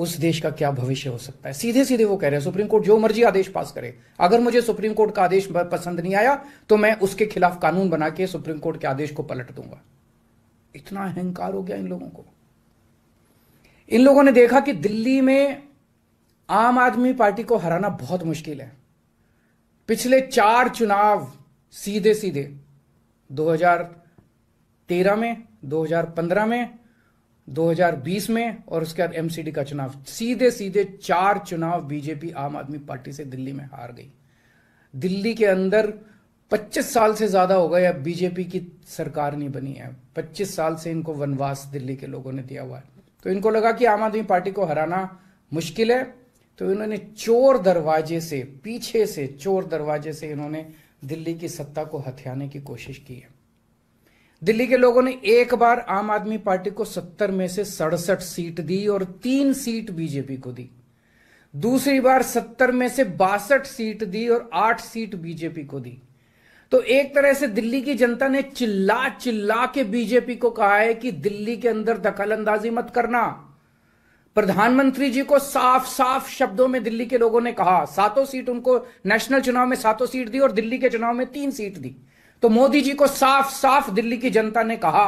उस देश का क्या भविष्य हो सकता है सीधे सीधे वो कह रहे हैं सुप्रीम कोर्ट जो मर्जी आदेश पास करे अगर मुझे सुप्रीम कोर्ट का आदेश पसंद नहीं आया तो मैं उसके खिलाफ कानून बना के सुप्रीम कोर्ट के आदेश को पलट दूंगा इतना अहंकार हो गया इन लोगों को इन लोगों ने देखा कि दिल्ली में आम आदमी पार्टी को हराना बहुत मुश्किल है पिछले चार चुनाव सीधे सीधे 2013 में 2015 में 2020 में और उसके बाद एमसीडी का चुनाव सीधे सीधे चार चुनाव बीजेपी आम आदमी पार्टी से दिल्ली में हार गई दिल्ली के अंदर 25 साल से ज्यादा हो गए अब बीजेपी की सरकार नहीं बनी है 25 साल से इनको वनवास दिल्ली के लोगों ने दिया हुआ है तो इनको लगा कि आम आदमी पार्टी को हराना मुश्किल है तो इन्होंने चोर दरवाजे से पीछे से चोर दरवाजे से इन्होंने दिल्ली की सत्ता को हथियाने की कोशिश की है दिल्ली के लोगों ने एक बार आम आदमी पार्टी को सत्तर में से सड़सठ सीट दी और तीन सीट बीजेपी को दी दूसरी बार सत्तर में से बासठ सीट दी और आठ सीट बीजेपी को दी तो एक तरह से दिल्ली की जनता ने चिल्ला चिल्ला के बीजेपी को कहा है कि दिल्ली के अंदर दखलंदाजी मत करना प्रधानमंत्री जी को साफ साफ शब्दों में दिल्ली के लोगों ने कहा सातों सीट उनको नेशनल चुनाव में सातों सीट दी और दिल्ली के चुनाव में तीन सीट दी तो मोदी जी को साफ साफ दिल्ली की जनता ने कहा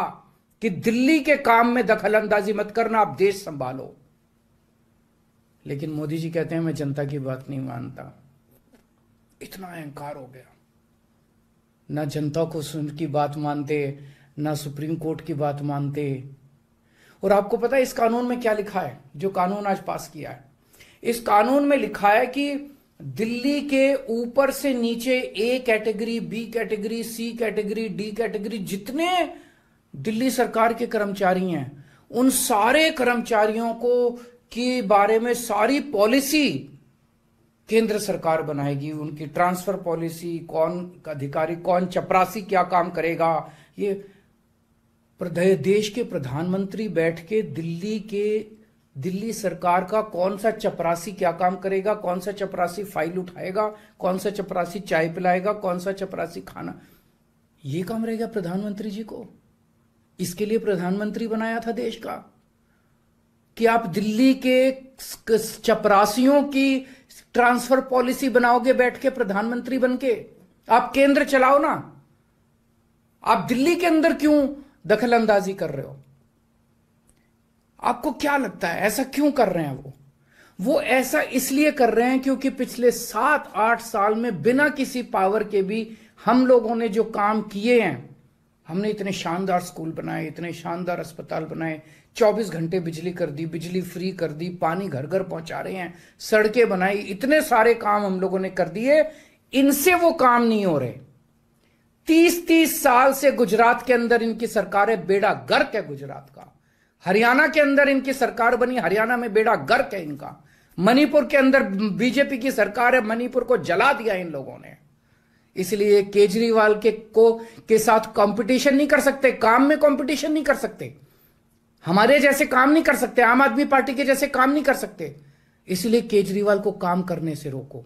कि दिल्ली के काम में दखल अंदाजी मत करना आप देश संभालो लेकिन मोदी जी कहते हैं मैं जनता की बात नहीं मानता इतना अहंकार हो गया ना जनता को सुन की बात मानते ना सुप्रीम कोर्ट की बात मानते और आपको पता है इस कानून में क्या लिखा है जो कानून आज पास किया है इस कानून में लिखा है कि दिल्ली के ऊपर से नीचे A category B category C category D category जितने दिल्ली सरकार के कर्मचारी हैं उन सारे कर्मचारियों को के बारे में सारी पॉलिसी केंद्र सरकार बनाएगी उनकी ट्रांसफर पॉलिसी कौन अधिकारी कौन चपरासी क्या काम करेगा ये देश के प्रधानमंत्री बैठ के दिल्ली के दिल्ली सरकार का कौन सा चपरासी क्या काम करेगा कौन सा चपरासी फाइल उठाएगा कौन सा चपरासी चाय पिलाएगा कौन सा चपरासी खाना ये काम रहेगा प्रधानमंत्री जी को इसके लिए प्रधानमंत्री बनाया था देश का कि आप दिल्ली के चपरासियों की ट्रांसफर पॉलिसी बनाओगे बैठ के प्रधानमंत्री बन के आप केंद्र चलाओ ना आप दिल्ली के अंदर क्यों दखल अंदाजी कर रहे हो आपको क्या लगता है ऐसा क्यों कर रहे हैं वो वो ऐसा इसलिए कर रहे हैं क्योंकि पिछले सात आठ साल में बिना किसी पावर के भी हम लोगों ने जो काम किए हैं हमने इतने शानदार स्कूल बनाए इतने शानदार अस्पताल बनाए 24 घंटे बिजली कर दी बिजली फ्री कर दी पानी घर घर पहुंचा रहे हैं सड़कें बनाई इतने सारे काम हम लोगों ने कर दिए इनसे वो काम नहीं हो रहे तीस तीस साल से गुजरात के अंदर इनकी सरकार है बेड़ा गर्क है गुजरात का हरियाणा के अंदर इनकी सरकार बनी हरियाणा में बेड़ा गर्क है इनका मणिपुर के अंदर बीजेपी की सरकार है मणिपुर को जला दिया इन लोगों ने इसलिए केजरीवाल के को के साथ कंपटीशन नहीं कर सकते काम में कंपटीशन नहीं कर सकते हमारे जैसे काम नहीं कर सकते आम आदमी पार्टी के जैसे काम नहीं कर सकते इसलिए केजरीवाल को काम करने से रोको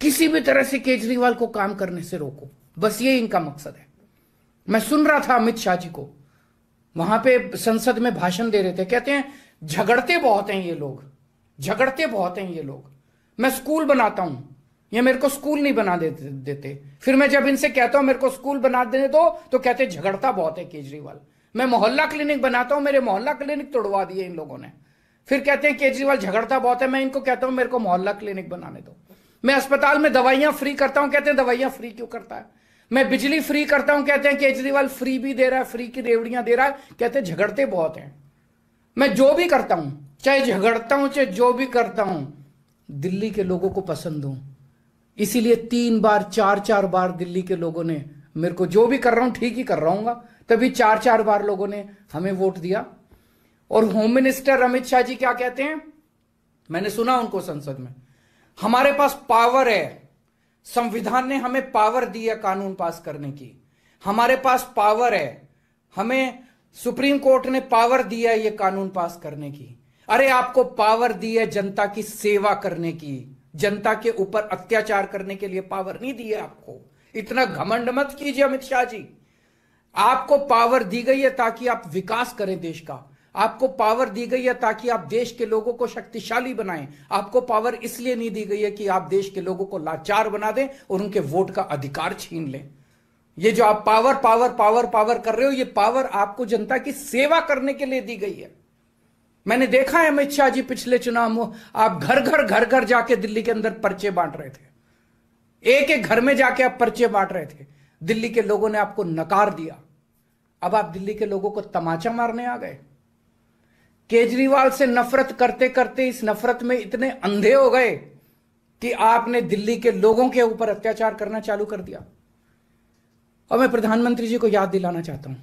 किसी भी तरह से केजरीवाल को काम करने से रोको बस ये इनका मकसद है मैं सुन रहा था अमित शाह जी को वहां पे संसद में भाषण दे रहे थे कहते हैं झगड़ते बहुत हैं ये लोग झगड़ते बहुत हैं ये लोग मैं स्कूल बनाता हूं ये मेरे को स्कूल नहीं बना दे देते फिर मैं जब इनसे कहता हूं मेरे को स्कूल बना देने दो तो कहते झगड़ता बहुत है केजरीवाल मैं मोहल्ला क्लिनिक बनाता हूं मेरे मोहल्ला क्लिनिक तोड़वा दिए इन लोगों ने फिर कहते हैं केजरीवाल झगड़ता बहुत है मैं इनको कहता हूं मेरे को मोहल्ला क्लिनिक बनाने दो मैं अस्पताल में दवाइयां फ्री करता हूं कहते हैं दवाइयां फ्री क्यों करता है मैं बिजली फ्री करता हूं कहते हैं केजरीवाल फ्री भी दे रहा है फ्री की रेवड़ियां दे रहा है कहते झगड़ते बहुत हैं मैं जो भी करता हूं चाहे झगड़ता हूं चाहे जो भी करता हूं दिल्ली के लोगों को पसंद हूं इसीलिए तीन बार चार चार बार दिल्ली के लोगों ने मेरे को जो भी कर रहा हूं ठीक ही कर रहा हूँ तभी चार चार बार लोगों ने हमें वोट दिया और होम मिनिस्टर अमित शाह जी क्या कहते हैं मैंने सुना उनको संसद में हमारे पास पावर है संविधान ने हमें पावर दी है कानून पास करने की हमारे पास पावर है हमें सुप्रीम कोर्ट ने पावर दिया है ये कानून पास करने की अरे आपको पावर दी है जनता की सेवा करने की जनता के ऊपर अत्याचार करने के लिए पावर नहीं दी है आपको इतना घमंड मत कीजिए अमित शाह जी आपको पावर दी गई है ताकि आप विकास करें देश का आपको पावर दी गई है ताकि आप देश के लोगों को शक्तिशाली बनाएं आपको पावर इसलिए नहीं दी गई है कि आप देश के लोगों को लाचार बना दें और उनके वोट का अधिकार छीन लें ये जो आप पावर पावर पावर पावर कर रहे हो ये पावर आपको जनता की सेवा करने के लिए दी गई है मैंने देखा है अमित शाह जी पिछले चुनाव में आप घर घर घर घर जाके दिल्ली के अंदर पर्चे बांट रहे थे एक एक घर में जाके आप पर्चे बांट रहे थे दिल्ली के लोगों ने आपको नकार दिया अब आप दिल्ली के लोगों को तमाचा मारने आ गए केजरीवाल से नफरत करते करते इस नफरत में इतने अंधे हो गए कि आपने दिल्ली के लोगों के ऊपर अत्याचार करना चालू कर दिया और मैं प्रधानमंत्री जी को याद दिलाना चाहता हूं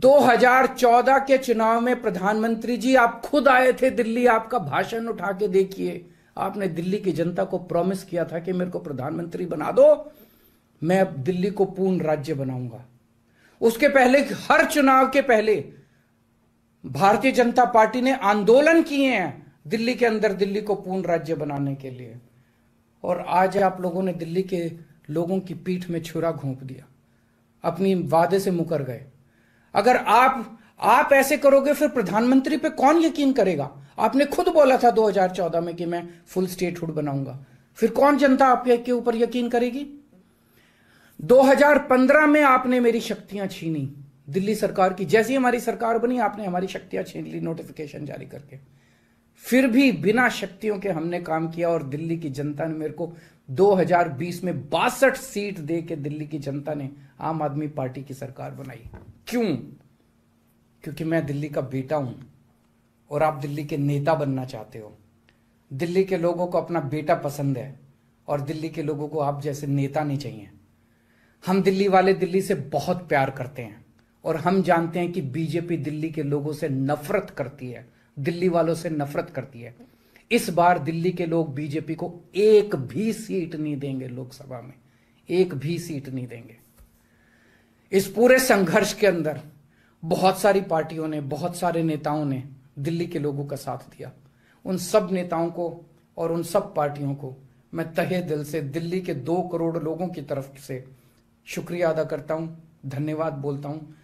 2014 के चुनाव में प्रधानमंत्री जी आप खुद आए थे दिल्ली आपका भाषण उठा के देखिए आपने दिल्ली की जनता को प्रॉमिस किया था कि मेरे को प्रधानमंत्री बना दो मैं अब दिल्ली को पूर्ण राज्य बनाऊंगा उसके पहले हर चुनाव के पहले भारतीय जनता पार्टी ने आंदोलन किए हैं दिल्ली के अंदर दिल्ली को पूर्ण राज्य बनाने के लिए और आज आप लोगों ने दिल्ली के लोगों की पीठ में छुरा घोंप दिया अपनी वादे से मुकर गए अगर आप आप ऐसे करोगे फिर प्रधानमंत्री पे कौन यकीन करेगा आपने खुद बोला था 2014 में कि मैं फुल स्टेटहुड बनाऊंगा फिर कौन जनता आपके के ऊपर यकीन करेगी 2015 में आपने मेरी शक्तियां छीनी दिल्ली सरकार की जैसी हमारी सरकार बनी आपने हमारी शक्तियां छीन ली नोटिफिकेशन जारी करके फिर भी बिना शक्तियों के हमने काम किया और दिल्ली की जनता ने मेरे को 2020 में बासठ सीट दे के दिल्ली की जनता ने आम आदमी पार्टी की सरकार बनाई क्यों क्योंकि मैं दिल्ली का बेटा हूं और आप दिल्ली के नेता बनना चाहते हो दिल्ली के लोगों को अपना बेटा पसंद है और दिल्ली के लोगों को आप जैसे नेता नहीं चाहिए हम दिल्ली वाले दिल्ली से बहुत प्यार करते हैं और हम जानते हैं कि बीजेपी दिल्ली के लोगों से नफरत करती है दिल्ली वालों से नफरत करती है इस बार दिल्ली के लोग बीजेपी को एक भी सीट नहीं देंगे लोकसभा में एक भी सीट नहीं देंगे इस पूरे संघर्ष के अंदर बहुत सारी पार्टियों ने बहुत सारे नेताओं ने दिल्ली के लोगों का साथ दिया उन सब नेताओं को और उन सब पार्टियों को मैं तहे दिल से दिल्ली के दो करोड़ लोगों की तरफ से शुक्रिया अदा करता हूं धन्यवाद बोलता हूं